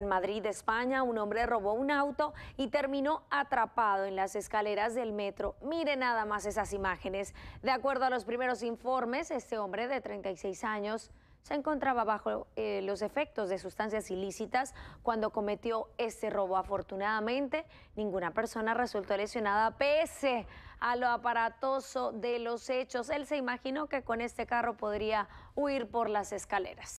En Madrid, España, un hombre robó un auto y terminó atrapado en las escaleras del metro. Mire nada más esas imágenes. De acuerdo a los primeros informes, este hombre de 36 años se encontraba bajo eh, los efectos de sustancias ilícitas cuando cometió este robo. Afortunadamente, ninguna persona resultó lesionada pese a lo aparatoso de los hechos. Él se imaginó que con este carro podría huir por las escaleras.